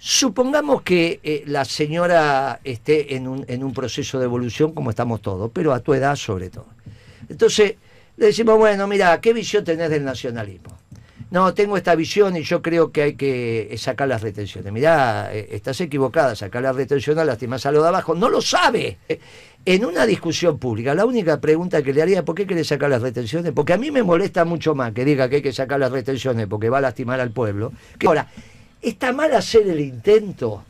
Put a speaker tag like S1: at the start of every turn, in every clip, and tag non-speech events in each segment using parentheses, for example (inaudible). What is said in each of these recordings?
S1: Supongamos que eh, la señora esté en un, proceso de evolución como estamos todos, pero a tu edad sobre todo. Entonces, le decimos, bueno, mira, ¿qué visión tenés del nacionalismo? No, tengo esta visión y yo creo que hay que eh, sacar las retenciones. Mirá, eh, estás equivocada, sacar las retenciones, lastimas a lo de abajo. No lo sabe. (laughs) En una discusión pública, la única pregunta que le haría es ¿por qué quiere sacar las retenciones? Porque a mí me molesta mucho más que diga que hay que sacar las retenciones porque va a lastimar al pueblo. Que ahora, ¿Está mal hacer el intento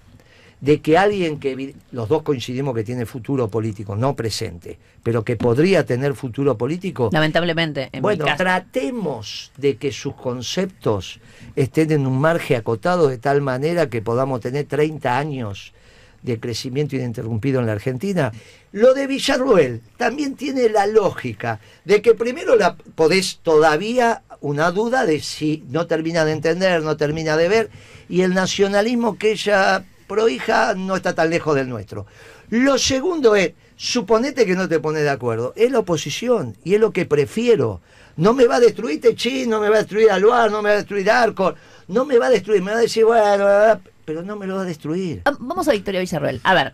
S1: de que alguien que los dos coincidimos que tiene futuro político, no presente, pero que podría tener futuro político.
S2: Lamentablemente. En bueno,
S1: tratemos de que sus conceptos estén en un margen acotado de tal manera que podamos tener 30 años de crecimiento ininterrumpido en la Argentina. Lo de Villarruel también tiene la lógica de que primero la podés todavía una duda de si no termina de entender, no termina de ver, y el nacionalismo que ella prohija no está tan lejos del nuestro. Lo segundo es, suponete que no te pone de acuerdo, es la oposición y es lo que prefiero. No me va a destruir Techín, no me va a destruir Aluar, no me va a destruir Arco, no me va a destruir, me va a decir, bueno,
S2: pero no me lo va a destruir. Ah, vamos a Victoria Villarroel. A ver,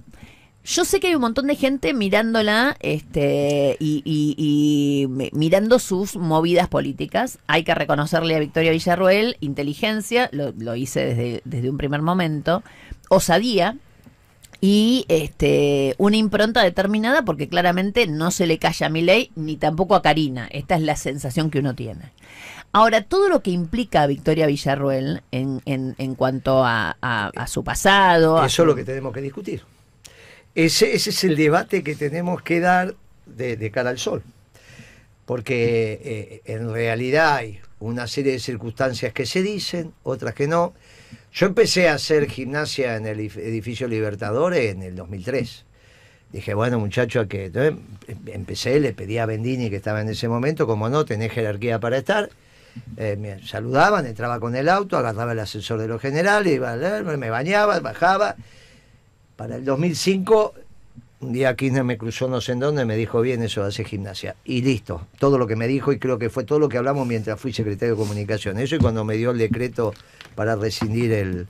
S2: yo sé que hay un montón de gente mirándola este, y, mirando sus movidas políticas. Hay que reconocerle a Victoria Villarroel inteligencia, lo, hice desde, un primer momento, osadía, y este una impronta determinada porque claramente no se le calla a ley ni tampoco a Karina. Esta es la sensación que uno tiene. Ahora, todo lo que implica Victoria Villarruel en, en, en cuanto a, su pasado. Eso es lo que tenemos que discutir. Ese, es el debate
S1: que tenemos que dar de, cara al sol. Porque eh, en realidad hay una serie de circunstancias que se dicen, otras que no. Yo empecé a hacer gimnasia en el edificio Libertadores en el 2003. Dije, bueno, muchacho, que em-, em-, empecé, le pedí a Bendini, que estaba en ese momento, como no, tenés jerarquía para estar. Eh, me saludaban, entraba con el auto, agarraba el ascensor de los generales, iba me bañaba, bajaba. Para el 2005, un día Kirchner me cruzó no sé en dónde, me dijo, bien, eso hace gimnasia. Y listo, todo lo que me dijo y creo que fue todo lo que hablamos mientras fui secretario de comunicación. Eso y cuando me dio el decreto para rescindir el,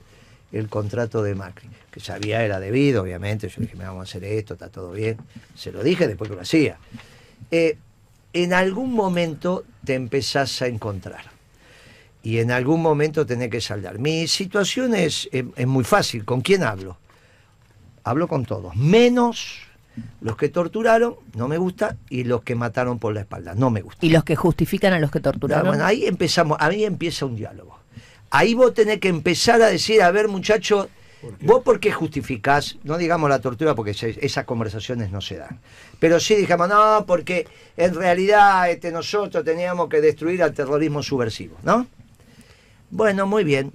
S1: contrato de Macri, que sabía era debido, obviamente. Yo dije, me vamos a hacer esto, está todo bien. Se lo dije después que lo hacía. Eh, en algún momento te empezás a encontrar. Y en algún momento tenés que saldar. Mi situación es, muy fácil. ¿Con quién hablo? Hablo con todos. Menos los que torturaron, no me gusta, y los que mataron por la espalda, no me gusta.
S2: Y los que justifican a los que
S1: torturaron. Ah, ahí empezamos, ahí empieza un diálogo. Ahí vos tenés que empezar a decir, a ver muchachos, ¿Vos por qué justificás, no digamos la tortura porque esas conversaciones no se dan, pero sí dijimos, no, porque en realidad este, nosotros teníamos que destruir al terrorismo subversivo, ¿no? Bueno, muy bien.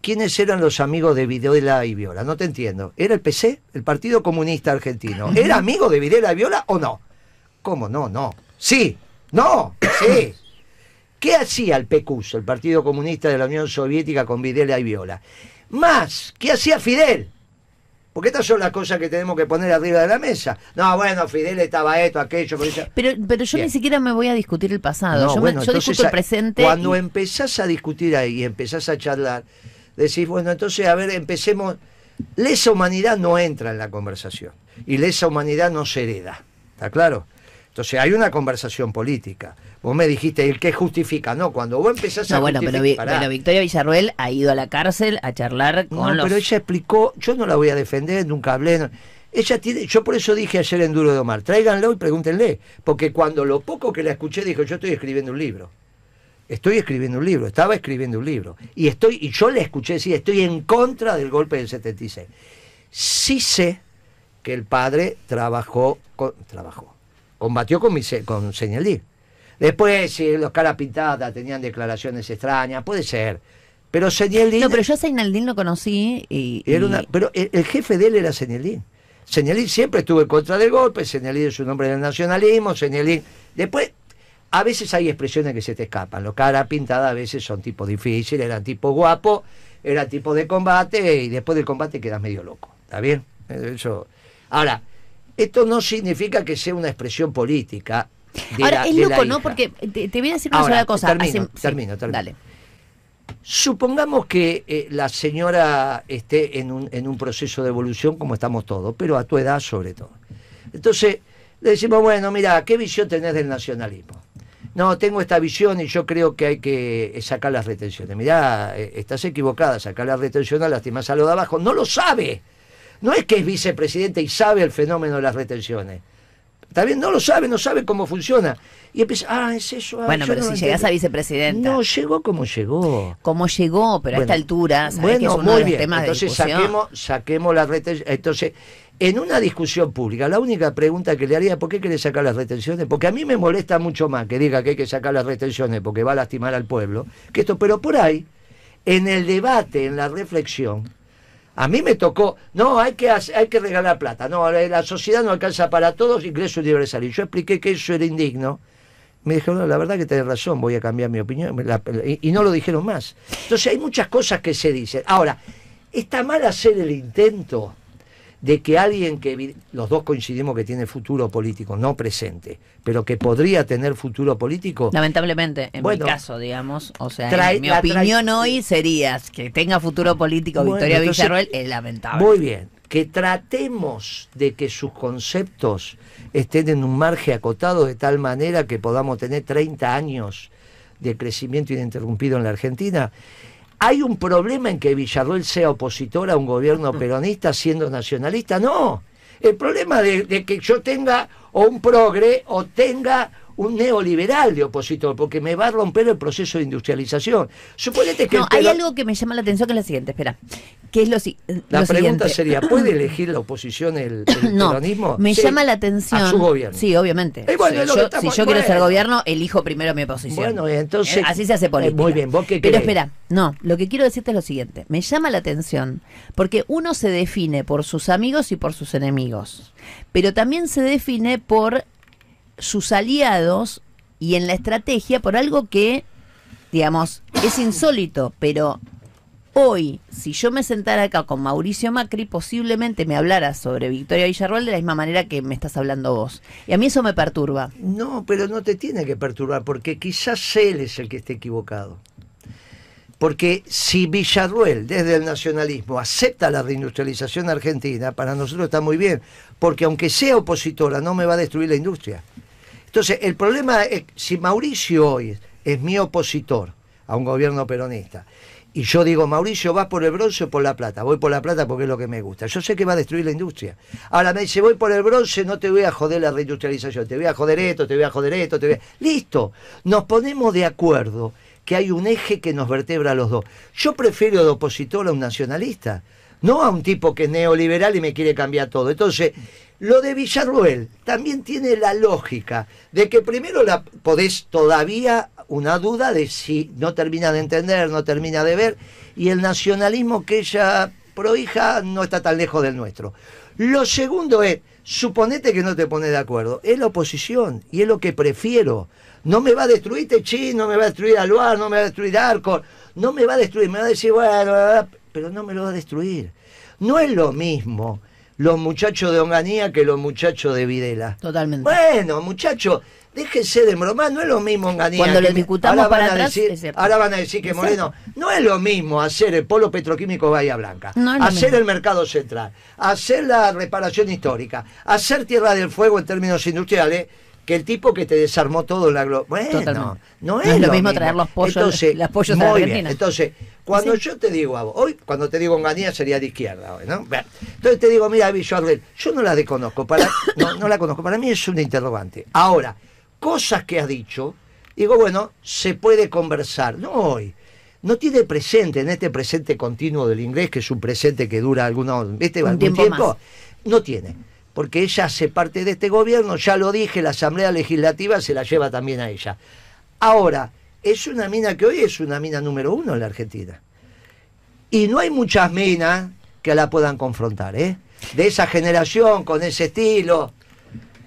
S1: ¿Quiénes eran los amigos de Videla y Viola? No te entiendo. ¿Era el PC, el Partido Comunista Argentino? (laughs) ¿Era amigo de Videla y Viola o no? ¿Cómo no? No. Sí, no, sí. ¿Qué hacía el PECUS, el Partido Comunista de la Unión Soviética, con Videla y Viola? Más, ¿qué hacía Fidel? Porque estas son las cosas que tenemos que poner arriba de la mesa.
S2: No, bueno, Fidel estaba esto, aquello, Pero, pero yo ni siquiera me voy a discutir el pasado. yo, discuto el presente. Cuando
S1: empezás a discutir ahí y empezás a charlar, decís, bueno, entonces, a ver, empecemos. Lesa humanidad no entra en la conversación. Y lesa humanidad no se hereda. ¿Está claro? Entonces hay una conversación política. Vos me dijiste, ¿el qué justifica? No, cuando vos empezás a bueno, pero,
S2: Victoria Villarruel ha ido a la cárcel a charlar
S1: con no, pero ella explicó, yo no la voy a defender, nunca hablé... Ella tiene, yo por eso dije ayer en Duro de Omar, tráiganlo y pregúntenle, porque cuando lo poco que la escuché dijo, yo estoy escribiendo un libro. Estoy escribiendo un libro, estaba escribiendo un libro. Y estoy, y yo le escuché decir, estoy en contra del golpe del 76. Sí sé que el padre trabajó, con, trabajó, combatió con, con Señalí. Después, si los caras pintadas tenían declaraciones extrañas, puede ser. Pero Señalín. No, pero yo a lo conocí y. Era una, pero el, jefe de él era Señalín. Señalín siempre estuvo en contra del golpe, Señalín es un hombre del nacionalismo, Señalín. Después, a veces hay expresiones que se te escapan. Los caras pintadas a veces son tipo difíciles, eran tipo guapo, era tipo de combate y después del combate quedas medio loco. ¿Está bien? Eso. Ahora, esto no significa que sea una expresión política. Ahora, es loco, ¿no?
S2: Porque te, voy a decir una sola cosa. Termino, termino,
S1: Dale. Supongamos que eh, la señora esté en un, en un proceso de evolución como estamos todos, pero a tu edad sobre todo. Entonces, le decimos, bueno, mira, ¿qué visión tenés del nacionalismo? No, tengo esta visión y yo creo que hay que eh, sacar las retenciones. Mirá, eh, estás equivocada, sacar a las retenciones, a lo de abajo. No lo sabe. No es que es vicepresidente y sabe el fenómeno de las retenciones. También no lo sabe, no sabe cómo funciona. Y empieza, ah, es eso. Ah, bueno, pero si llegas llegás a
S2: vicepresidente. No, llegó como llegó. Como llegó, pero a esta altura, bueno, muy de bien. Entonces, saquemos,
S1: saquemos retenciones. Entonces, en una discusión pública, la única pregunta que le haría es ¿por qué quiere sacar las retenciones? Porque a mí me molesta mucho más que diga que hay que sacar las retenciones porque va a lastimar al pueblo, que esto, pero por ahí, en el debate, en la reflexión, a mí me tocó, no, hay que, hay que regalar plata, no, la sociedad no alcanza para todos, ingresos universales, Y yo expliqué que eso era indigno. Me dijeron, no, la verdad que tenés razón, voy a cambiar mi opinión. y, no lo dijeron más. Entonces hay muchas cosas que se dicen. Ahora, ¿está mal hacer el intento? de que alguien que los dos coincidimos que tiene futuro político, no presente, pero que podría tener futuro político.
S2: Lamentablemente, en mi caso, digamos, o sea, mi opinión hoy sería que tenga futuro político Victoria Villarroel es lamentable. Muy
S1: bien, que tratemos de que sus conceptos estén en un margen acotado de tal manera que podamos tener 30 años de crecimiento ininterrumpido en la Argentina ¿Hay un problema en que Villarroel sea opositor a un gobierno peronista siendo nacionalista? No. El problema de, de que yo tenga o un progre o tenga un neoliberal de opositor, porque me va a romper el proceso de industrialización. Suponete que... No, hay algo
S2: que me llama la atención que es lo siguiente, espera, que es lo, la pregunta sería, ¿puede (clears throat) elegir
S1: la oposición el, el me llama la atención... su gobierno. Sí, obviamente. si yo quiero ser gobierno,
S2: elijo primero mi oposición. Bueno, eh, entonces... Así se hace eh, política. muy bien, ¿vos qué Pero espera, no, lo que quiero decirte es lo siguiente, me llama la atención, porque uno se define por sus amigos y por sus enemigos, pero también se define por sus aliados y en la estrategia por algo que, digamos, es insólito, pero hoy, si yo me sentara acá con Mauricio Macri, posiblemente me hablara sobre Victoria Villarroel de la misma manera que me estás hablando vos. Y a mí eso me perturba.
S1: No, pero no te tiene que perturbar, porque quizás él es el que esté equivocado. Porque si Villarruel, desde el nacionalismo, acepta la reindustrialización argentina, para nosotros está muy bien, porque aunque sea opositora, no me va a destruir la industria. Entonces, el problema es si Mauricio hoy es mi opositor a un gobierno peronista, y yo digo, Mauricio, ¿vas por el bronce o por la plata? Voy por la plata porque es lo que me gusta. Yo sé que va a destruir la industria. Ahora me dice, voy por el bronce, no te voy a joder la reindustrialización, te voy a joder esto, te voy a joder esto, te voy a... Listo, nos ponemos de acuerdo que hay un eje que nos vertebra a los dos. Yo prefiero de opositor a un nacionalista, no a un tipo que es neoliberal y me quiere cambiar todo. Entonces, lo de Villarruel también tiene la lógica de que primero la podés todavía una duda de si no termina de entender, no termina de ver, y el nacionalismo que ella prohija no está tan lejos del nuestro. Lo segundo es, suponete que no te pone de acuerdo, es la oposición y es lo que prefiero. No me va a destruir Techín, no me va a destruir Aluar, no me va a destruir Arcor, no me va a destruir, me va a decir, bueno, ah, ah", pero no me lo va a destruir. No es lo mismo los muchachos de Onganía que los muchachos de Videla. Totalmente. Bueno, muchachos, déjense de bromar, no es lo mismo Onganía. Cuando discutamos ahora para van a decir, Ahora van a decir que Moreno, no es lo mismo hacer el polo petroquímico Bahía Blanca, hacer el mercado central, hacer la reparación histórica, hacer Tierra del Fuego en términos industriales que el tipo que te desarmó todo en la globo. Bueno, no es, es lo, mismo, traer los pollos, entonces, a Argentina. Entonces, cuando yo te digo hoy cuando te digo Ganía sería de izquierda ¿no? entonces te digo, mira, yo yo no la desconozco, para, (coughs) no, la conozco, para mí es un interrogante. Ahora, cosas que has dicho, digo, bueno, se puede conversar, no hoy no tiene presente en este presente continuo del inglés, que es un presente que dura algunos, algún tiempo, no tiene porque ella hace parte de este gobierno, ya lo dije, la Asamblea Legislativa se la lleva también a ella. Ahora, es una mina que hoy es una mina número uno en la Argentina. Y no hay muchas minas que la puedan confrontar, ¿eh? De esa generación, con ese estilo.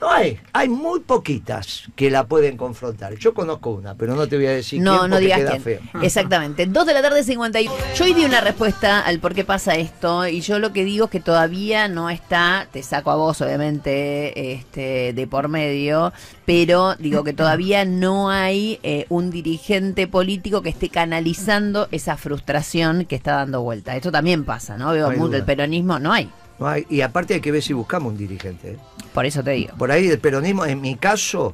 S1: No hay, hay muy poquitas que la pueden confrontar. Yo conozco una, pero no te voy a decir no, quién no digas queda feo.
S2: Exactamente. 2 de la tarde 51. Yo hoy di una respuesta al por qué pasa esto y yo lo que digo es que todavía no está, te saco a vos obviamente, este de por medio, pero digo que todavía no hay eh, un dirigente político que esté canalizando esa frustración que está dando vuelta. Esto también pasa, ¿no? Veo mucho el peronismo, no hay
S1: y aparte hay que ver si buscamos un dirigente. ¿eh?
S2: Por eso te digo.
S1: Por ahí el peronismo, en mi caso,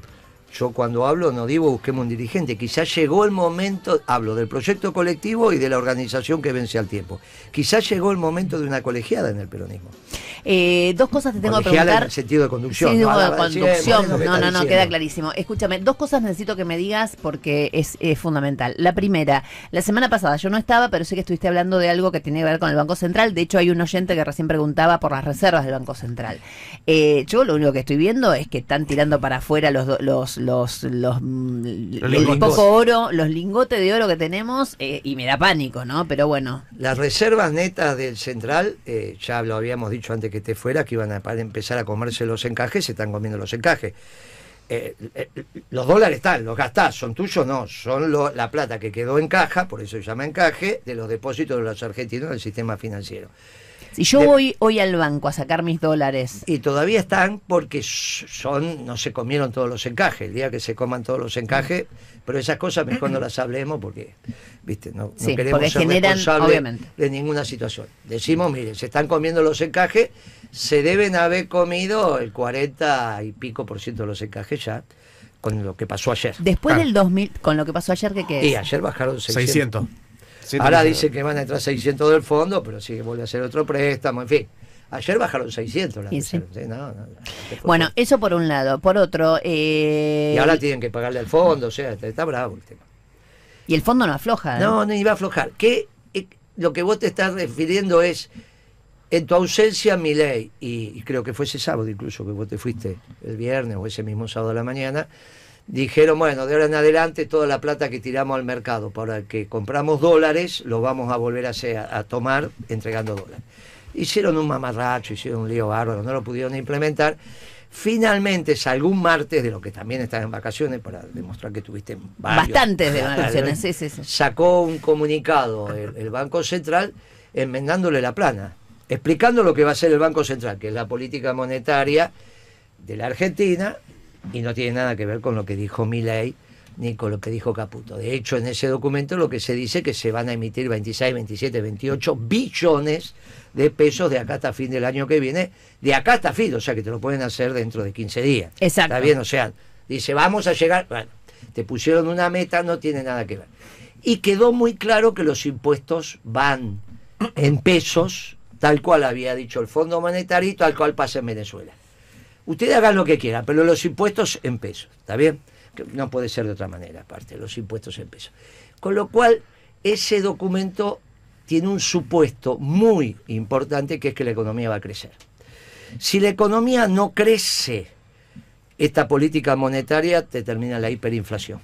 S1: yo cuando hablo no digo busquemos un dirigente, quizás llegó el momento, hablo del proyecto colectivo y de la organización que vence al tiempo, quizás llegó el momento de una colegiada en el peronismo.
S2: Eh, dos cosas te tengo que preguntar. en sentido
S1: de conducción. no, no, no, queda
S2: clarísimo. Escúchame, dos cosas necesito que me digas porque es, fundamental. La primera, la semana pasada yo no estaba, pero sé que estuviste hablando de algo que tiene que ver con el Banco Central. De hecho, hay un oyente que recién preguntaba por las reservas del Banco Central. Eh, yo lo único que estoy viendo es que están tirando para afuera los, los los, los, poco oro, los lingotes de oro que tenemos eh, y me da pánico, ¿no? Pero bueno.
S1: Las reservas netas del central, eh, ya lo habíamos dicho antes que te fuera, que iban a empezar a comerse los encajes, se están comiendo los encajes. Eh, los dólares están, los gastás, son tuyos, no, son la plata que quedó en caja, por eso se llama encaje, de los depósitos de los argentinos del sistema financiero. Si yo voy hoy al banco a sacar mis dólares. Y todavía están porque son, no se comieron todos los encajes. El día que se coman todos los encajes, pero esas cosas mejor no las hablemos porque, viste, no, queremos ser responsables de ninguna situación. Decimos, miren, se están comiendo los encajes, se deben haber comido el 40 y pico por ciento de los encajes ya con lo que pasó ayer. Después ah. del
S2: 2000, con lo que pasó ayer, ¿qué, es? Y ayer bajaron 600. 600.
S1: Ahora dicen que van a entrar 600 del fondo, pero sí que vuelve a hacer otro préstamo, en fin. Ayer bajaron 600 ¿eh? bueno,
S2: eso por un lado. Por otro... Eh, y ahora
S1: tienen que pagarle al fondo, o sea, está bravo el tema.
S2: Y el fondo no afloja. No, ¿eh?
S1: no, ni va a aflojar. ¿Qué, lo que vos te estás refiriendo es, en tu ausencia, mi ley, y, creo que fue ese sábado incluso que vos te fuiste, el viernes o ese mismo sábado de la mañana, dijeron, bueno, de ahora en adelante toda la plata que tiramos al mercado para que compramos dólares, lo vamos a volver a, hacer, a tomar entregando dólares. Hicieron un mamarracho, hicieron un lío bárbaro, no lo pudieron implementar. Finalmente, algún martes, de lo que también están en vacaciones, para demostrar que tuviste bastantes de vacaciones, Sacó un comunicado el, el Banco Central enmendándole la plana, explicando lo que va a hacer el Banco Central, que es la política monetaria de la Argentina y no tiene nada que ver con lo que dijo Milley ni con lo que dijo Caputo. De hecho, en ese documento lo que se dice es que se van a emitir 26, 27, 28 billones de pesos de acá hasta fin del año que viene, de acá hasta fin, o sea que te lo pueden hacer dentro de 15 días. Exacto. Está bien, o sea, dice, vamos a llegar, bueno, te pusieron una meta, no tiene nada que ver. Y quedó muy claro que los impuestos van en pesos, tal cual había dicho el Fondo Monetario y tal cual pasa en Venezuela. Ustedes hagan lo que quieran, pero los impuestos en pesos, ¿está bien? No puede ser de otra manera, aparte, los impuestos en pesos. Con lo cual, ese documento tiene un supuesto muy importante que es que la economía va a crecer. Si la economía no crece, esta política monetaria te termina la hiperinflación.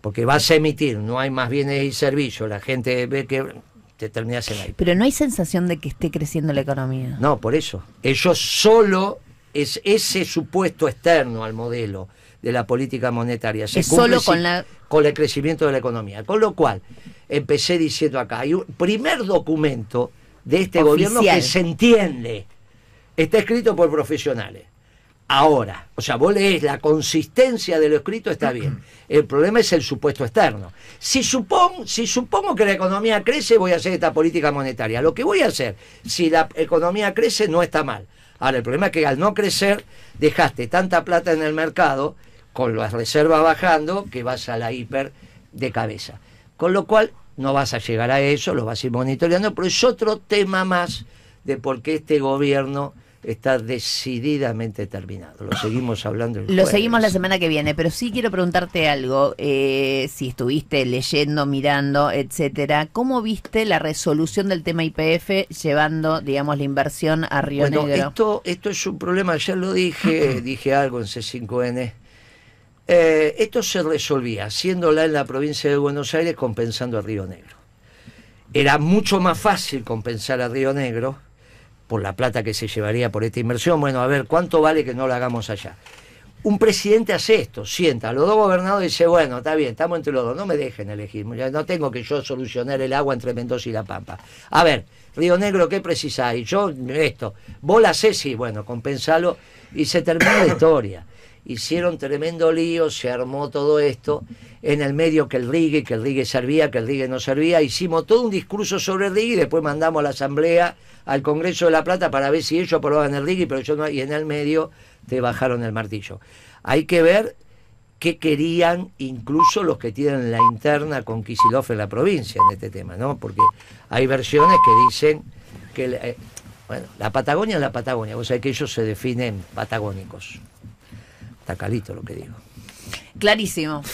S1: Porque vas a emitir, no hay más bienes y servicios, la gente ve que te terminas en la
S2: Pero no hay sensación de que esté creciendo la economía. No, por eso.
S1: Ellos solo es ese supuesto externo al modelo de la política monetaria. Se solo con, la... con el crecimiento de la economía. Con lo cual, empecé diciendo acá, hay un primer documento de este gobierno que se entiende. Está escrito por profesionales. Ahora, o sea, vos lees la consistencia de lo escrito, está bien. (clears throat) El problema es el supuesto externo. Si supongo, si supongo que la economía crece, voy a hacer esta política monetaria. Lo que voy a hacer, si la economía crece, no está mal. Ahora, el problema es que al no crecer, dejaste tanta plata en el mercado, con las reservas bajando, que vas a la hiper de cabeza. Con lo cual, no vas a llegar a eso, lo vas a ir monitoreando, pero es otro tema más de por qué este gobierno está decididamente terminado. Lo seguimos hablando. El Lo seguimos
S2: la semana que viene, pero sí quiero preguntarte algo. Eh, si estuviste leyendo, mirando, etcétera, ¿cómo viste la resolución del tema IPF llevando, digamos, la inversión a Río Negro?
S1: Esto, esto es un problema, ya lo dije, (clears throat) dije algo en C5N. Eh, esto se resolvía haciéndola en la provincia de Buenos Aires compensando a Río Negro. Era mucho más fácil compensar a Río Negro por la plata que se llevaría por esta inversión, bueno, a ver, ¿cuánto vale que no la hagamos allá? Un presidente hace esto, sienta los dos gobernados dice, bueno, está bien, estamos entre los dos, no me dejen elegir, no tengo que yo solucionar el agua entre Mendoza y La Pampa. A ver, Río Negro, ¿qué precisáis? Yo, esto, vos la sé, sí, bueno, compensalo y se termina la historia hicieron tremendo lío, se armó todo esto, en el medio que el RIGUE, que el RIGUE servía, que el RIGUE no servía, hicimos todo un discurso sobre el RIGUE y después mandamos a la Asamblea, al Congreso de La Plata para ver si ellos aprobaban el RIGUE, pero yo no, y en el medio te bajaron el martillo. Hay que ver qué querían incluso los que tienen la interna con Kisilov en la provincia en este tema, ¿no? Porque hay versiones que dicen que... Eh, bueno, la Patagonia es la Patagonia, vos sea que ellos se definen patagónicos. Está calito lo que digo.
S2: Clarísimo.